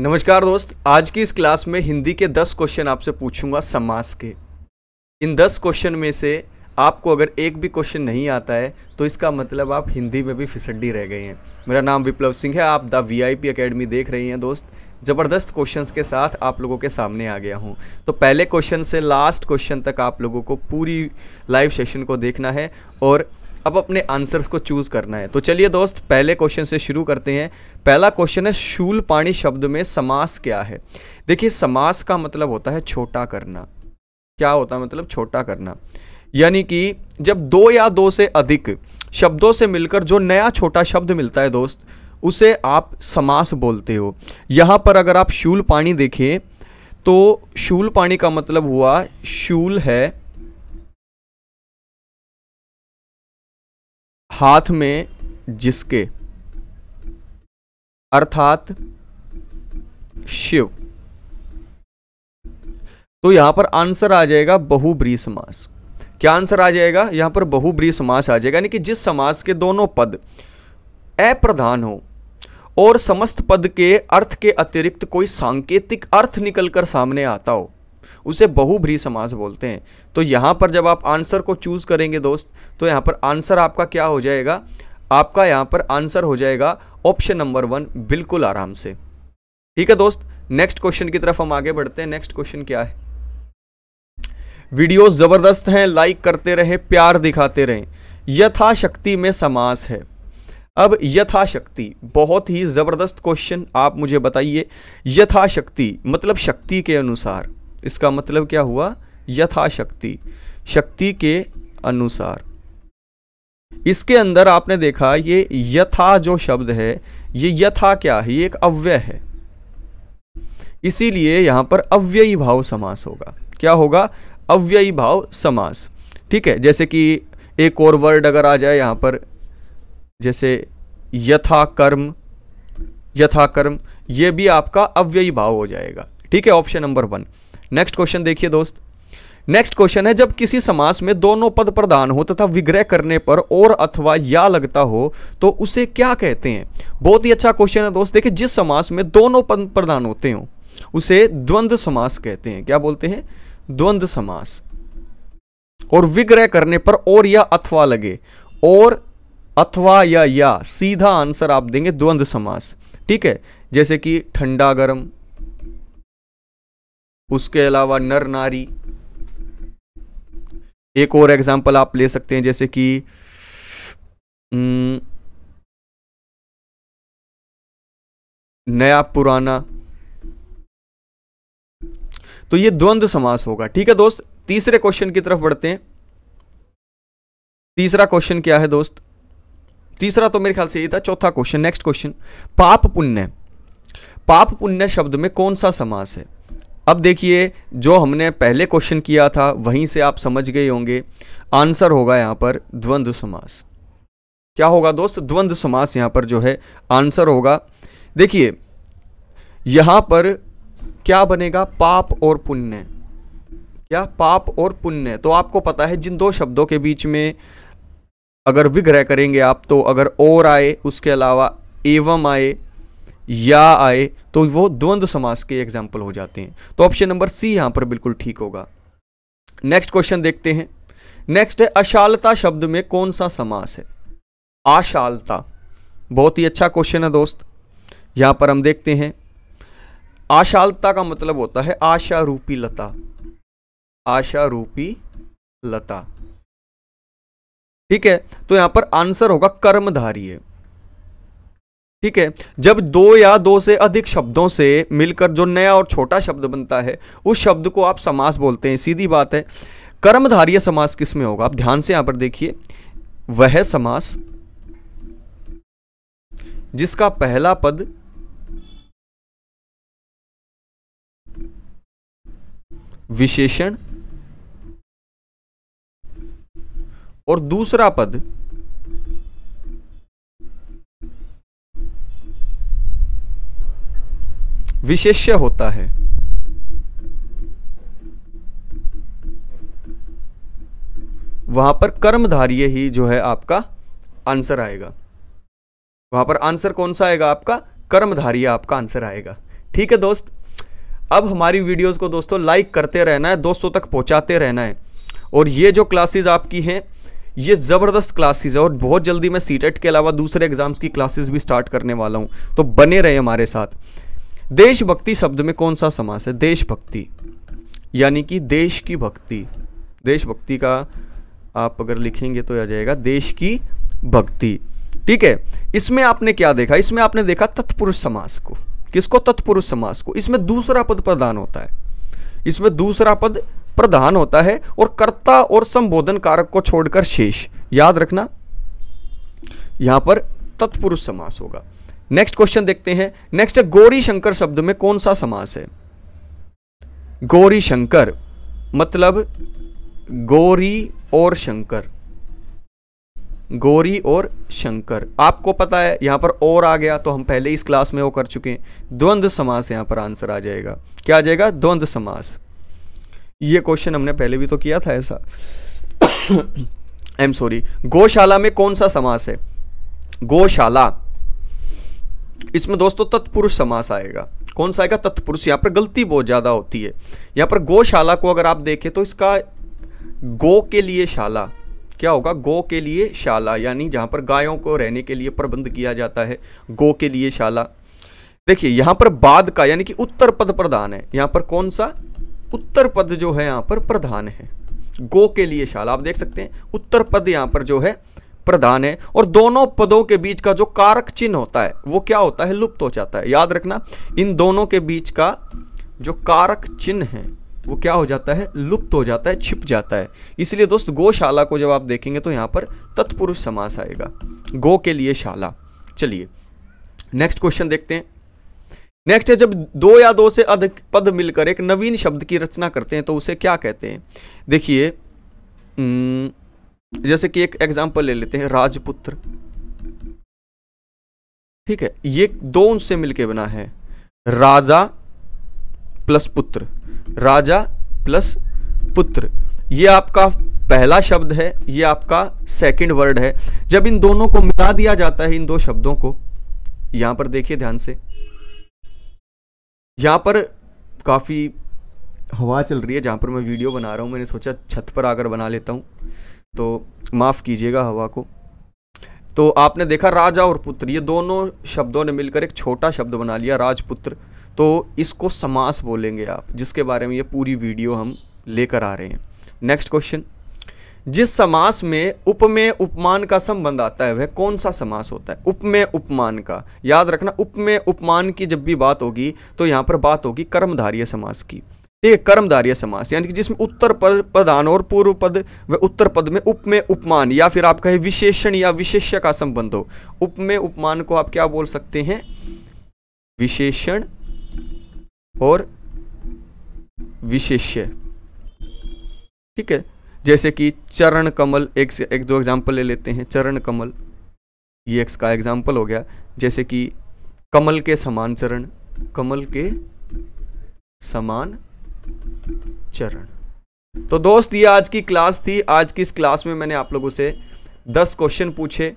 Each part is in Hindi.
नमस्कार दोस्त आज की इस क्लास में हिंदी के 10 क्वेश्चन आपसे पूछूंगा समास के इन 10 क्वेश्चन में से आपको अगर एक भी क्वेश्चन नहीं आता है तो इसका मतलब आप हिंदी में भी फिसड्डी रह गए हैं मेरा नाम विप्लव सिंह है आप the V I P academy देख रही हैं दोस्त ज़बरदस्त क्वेश्चंस के साथ आप लोगों के सामने आ गया हूँ तो पहले क्वेश्चन से लास्ट क्वेश्चन तक आप लोगों को पूरी लाइव सेशन को देखना है और अब अपने आंसर्स को चूज़ करना है तो चलिए दोस्त पहले क्वेश्चन से शुरू करते हैं पहला क्वेश्चन है शूल पाणी शब्द में समास क्या है देखिए समास का मतलब होता है छोटा करना क्या होता है मतलब छोटा करना यानी कि जब दो या दो से अधिक शब्दों से मिलकर जो नया छोटा शब्द मिलता है दोस्त उसे आप समास बोलते हो यहाँ पर अगर आप शूल पाणी देखें तो शूल पाणी का मतलब हुआ शूल है हाथ में जिसके अर्थात शिव तो यहां पर आंसर आ जाएगा बहुब्री समास क्या आंसर आ जाएगा यहां पर बहुब्री समास आ जाएगा यानी कि जिस समास के दोनों पद अप्रधान हो और समस्त पद के अर्थ के अतिरिक्त कोई सांकेतिक अर्थ निकलकर सामने आता हो उसे बहुभ्री समास बोलते हैं तो यहाँ पर जब आप आंसर को चूज़ करेंगे दोस्त तो यहाँ पर आंसर आपका क्या हो जाएगा आपका यहाँ पर आंसर हो जाएगा ऑप्शन नंबर वन बिल्कुल आराम से ठीक है दोस्त नेक्स्ट क्वेश्चन की तरफ हम आगे बढ़ते हैं नेक्स्ट क्वेश्चन क्या है वीडियो ज़बरदस्त हैं लाइक करते रहें प्यार दिखाते रहें यथाशक्ति में समास है अब यथाशक्ति बहुत ही ज़बरदस्त क्वेश्चन आप मुझे बताइए यथाशक्ति मतलब शक्ति के अनुसार इसका मतलब क्या हुआ यथाशक्ति शक्ति के अनुसार इसके अंदर आपने देखा ये यथा जो शब्द है ये यथा क्या है ये एक अव्यय है इसीलिए यहां पर अव्ययी भाव समास होगा क्या होगा अव्ययी भाव समास ठीक है जैसे कि एक और वर्ड अगर आ जाए यहां पर जैसे यथा कर्म यथा कर्म ये भी आपका अव्ययी भाव हो जाएगा ठीक है option number one next question देखिए दोस्त नेक्स्ट क्वेश्चन है जब किसी समास में दोनों पद प्रधान हो तथा विग्रह करने पर और अथवा या लगता हो तो उसे क्या कहते हैं बहुत ही अच्छा क्वेश्चन है दोस्त देखिए जिस समास में दोनों पद प्रधान होते हो उसे द्वंद्व समास कहते हैं क्या बोलते हैं द्वंद्व समास और विग्रह करने पर और या अथवा लगे और अथवा या या सीधा आंसर आप देंगे द्वंद्व समास ठीक है जैसे कि ठंडा गर्म उसके अलावा नर नारी एक और एग्जाम्पल आप ले सकते हैं जैसे कि हम्म, नया पुराना तो ये द्वंद्व समास होगा ठीक है दोस्त तीसरे क्वेश्चन की तरफ बढ़ते हैं तीसरा क्वेश्चन क्या है दोस्त तीसरा तो मेरे ख्याल से ये था चौथा क्वेश्चन नेक्स्ट क्वेश्चन पाप पुण्य पाप पुण्य शब्द में कौन सा समास है अब देखिए जो हमने पहले क्वेश्चन किया था वहीं से आप समझ गए होंगे आंसर होगा यहाँ पर द्वंद्व समास क्या होगा दोस्त द्वंद्व समास यहाँ पर जो है आंसर होगा देखिए यहाँ पर क्या बनेगा पाप और पुण्य क्या पाप और पुण्य तो आपको पता है जिन दो शब्दों के बीच में अगर विग्रह करेंगे आप तो अगर और आए उसके अलावा एवं आए या आए तो वो द्वंद्व समास के एग्जाम्पल हो जाते हैं तो ऑप्शन नंबर सी यहां पर बिल्कुल ठीक होगा नेक्स्ट क्वेश्चन देखते हैं नेक्स्ट है अशालता शब्द में कौन सा समास है आशालता बहुत ही अच्छा क्वेश्चन है दोस्त यहां पर हम देखते हैं आशालता का मतलब होता है आशा रूपी लता आशा रूपी लता ठीक है तो यहां पर आंसर होगा कर्मधारी है ठीक है जब दो या दो से अधिक शब्दों से मिलकर जो नया और छोटा शब्द बनता है उस शब्द को आप समास बोलते हैं सीधी बात है कर्मधारीय समास किस में होगा आप ध्यान से यहां पर देखिए वह समास जिसका पहला पद विशेषण और दूसरा पद विशेष्य होता है वहां पर कर्मधारिय ही जो है आपका आंसर आएगा वहां पर आंसर कौन सा आएगा आपका कर्मधारिय आपका आंसर आएगा ठीक है दोस्त अब हमारी वीडियोस को दोस्तों लाइक करते रहना है दोस्तों तक पहुंचाते रहना है और ये जो क्लासेस आपकी हैं ये ज़बरदस्त क्लासेस है और बहुत जल्दी मैं सीटेट e के अलावा दूसरे एग्ज़ाम्स की क्लासेस भी स्टार्ट करने वाला हूँ तो बने रहे हमारे साथ देशभक्ति शब्द में कौन सा समास है देशभक्ति यानी कि देश की भक्ति देशभक्ति का आप अगर लिखेंगे तो आ जाएगा देश की भक्ति ठीक है इसमें आपने क्या देखा इसमें आपने देखा तत्पुरुष समास को किसको तत्पुरुष समास को इसमें दूसरा पद प्रधान होता है इसमें दूसरा पद प्रधान होता है और कर्ता और संबोधन कारक को छोड़कर शेष याद रखना यहां पर तत्पुरुष समास होगा नेक्स्ट क्वेश्चन देखते हैं नेक्स्ट गौरी शंकर शब्द में कौन सा समास है गौरी शंकर मतलब गौरी और शंकर गौरी और शंकर आपको पता है यहां पर और आ गया तो हम पहले इस क्लास में वो कर चुके हैं द्वंद्व समास यहां पर आंसर आ जाएगा क्या आ जाएगा द्वंद्व समास ये क्वेश्चन हमने पहले भी तो किया था ऐसा आई एम सॉरी गौशाला में कौन सा समास है गौशाला इसमें दोस्तों तत्पुरुष समास आएगा कौन सा आएगा तत्पुरुष यहाँ पर गलती बहुत ज़्यादा होती है यहाँ पर गौशाला को अगर आप देखें तो इसका गो के लिए शाला क्या होगा गो के लिए शाला यानी जहाँ पर गायों को रहने के लिए प्रबंध किया जाता है गो के लिए शाला देखिए यहाँ पर बाद का यानी कि उत्तर पद प्रधान है यहाँ पर कौन सा उत्तर पद जो है यहाँ पर प्रधान है गो के लिए शाला आप देख सकते हैं उत्तर पद यहाँ पर जो है प्रधान है और दोनों पदों के बीच का जो कारक चिन्ह होता है वो क्या होता है लुप्त हो जाता है याद रखना इन दोनों के बीच का जो कारक चिन्ह है वो क्या हो जाता है लुप्त हो जाता है छिप जाता है इसलिए दोस्त गौशाला को जब आप देखेंगे तो यहां पर तत्पुरुष समास आएगा गो के लिए शाला चलिए नेक्स्ट क्वेश्चन देखते हैं नेक्स्ट है जब दो या दो से अधिक पद मिलकर एक नवीन शब्द की रचना करते हैं तो उसे क्या कहते हैं देखिए जैसे कि एक एग्जाम्पल ले लेते हैं राजपुत्र ठीक है ये दो उनसे मिलके बना है राजा प्लस पुत्र राजा प्लस पुत्र ये आपका पहला शब्द है ये आपका सेकंड वर्ड है जब इन दोनों को मिला दिया जाता है इन दो शब्दों को यहां पर देखिए ध्यान से यहां पर काफ़ी हवा चल रही है जहां पर मैं वीडियो बना रहा हूं मैंने सोचा छत पर आकर बना लेता हूं तो माफ़ कीजिएगा हवा को तो आपने देखा राजा और पुत्र ये दोनों शब्दों ने मिलकर एक छोटा शब्द बना लिया राजपुत्र तो इसको समास बोलेंगे आप जिसके बारे में ये पूरी वीडियो हम लेकर आ रहे हैं नेक्स्ट क्वेश्चन जिस समास में उपमेय उपमान का संबंध आता है वह कौन सा समास होता है उपमेय उपमान का याद रखना उपमेय उपमान की जब भी बात होगी तो यहाँ पर बात होगी कर्मधारीय समास की ठीक है समास यानी कि जिसमें उत्तर पद प्रधान और पूर्व पद व उत्तर पद में उपमे उपमान या फिर आप कहें विशेषण या विशेष्य का संबंध हो उपमे उपमान को आप क्या बोल सकते हैं विशेषण और विशेष्य ठीक है जैसे कि चरण कमल एक से एक दो एग्जाम्पल ले लेते हैं चरण कमल ये एक का एग्जाम्पल हो गया जैसे कि कमल के समान चरण कमल के समान चरण तो दोस्त ये आज की क्लास थी आज की इस क्लास में मैंने आप लोगों से दस क्वेश्चन पूछे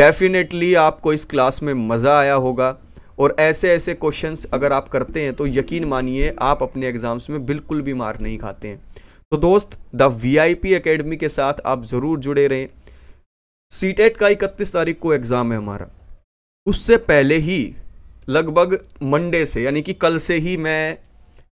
डेफिनेटली आपको इस क्लास में मज़ा आया होगा और ऐसे ऐसे क्वेश्चंस अगर आप करते हैं तो यकीन मानिए आप अपने एग्ज़ाम्स में बिल्कुल भी मार नहीं खाते हैं तो दोस्त the V I P academy के साथ आप ज़रूर जुड़े रहें सी टेट e का इकतीस तारीख को एग्ज़ाम है हमारा उससे पहले ही लगभग मंडे से यानी कि कल से ही मैं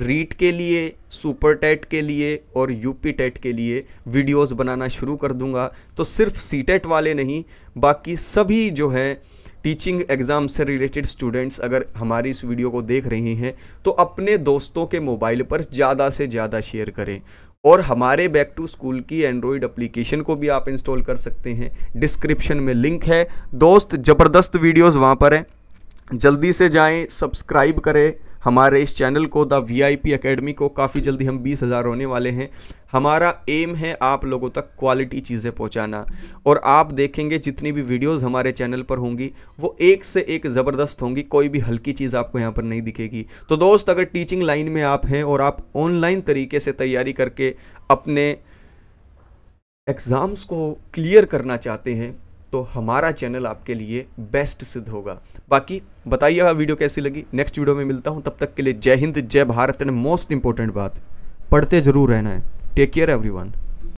रीट के लिए सुपर टेट के लिए और यूपी टेट के लिए वीडियोस बनाना शुरू कर दूंगा तो सिर्फ सी टेट वाले नहीं बाकी सभी जो हैं टीचिंग एग्ज़ाम से रिलेटेड स्टूडेंट्स अगर हमारी इस वीडियो को देख रहे हैं तो अपने दोस्तों के मोबाइल पर ज़्यादा से ज़्यादा शेयर करें और हमारे बैक टू स्कूल की एंड्रॉयड अप्लीकेशन को भी आप इंस्टॉल कर सकते हैं डिस्क्रिप्शन में लिंक है दोस्त ज़बरदस्त वीडियोज़ वहाँ पर हैं जल्दी से जाएं सब्सक्राइब करें हमारे इस चैनल को the V I P academy को काफ़ी जल्दी हम बीस हज़ार होने वाले हैं हमारा एम है आप लोगों तक क्वालिटी चीज़ें पहुंचाना और आप देखेंगे जितनी भी वीडियोस हमारे चैनल पर होंगी वो एक से एक ज़बरदस्त होंगी कोई भी हल्की चीज़ आपको यहाँ पर नहीं दिखेगी तो दोस्त अगर टीचिंग लाइन में आप हैं और आप ऑनलाइन तरीके से तैयारी करके अपने एग्ज़ाम्स को क्लियर करना चाहते हैं तो हमारा चैनल आपके लिए बेस्ट सिद्ध होगा बाकी बताइएगा वीडियो कैसी लगी नेक्स्ट वीडियो में मिलता हूँ तब तक के लिए जय हिंद जय भारत एंड मोस्ट इंपॉर्टेंट बात पढ़ते ज़रूर रहना है टेक केयर एवरी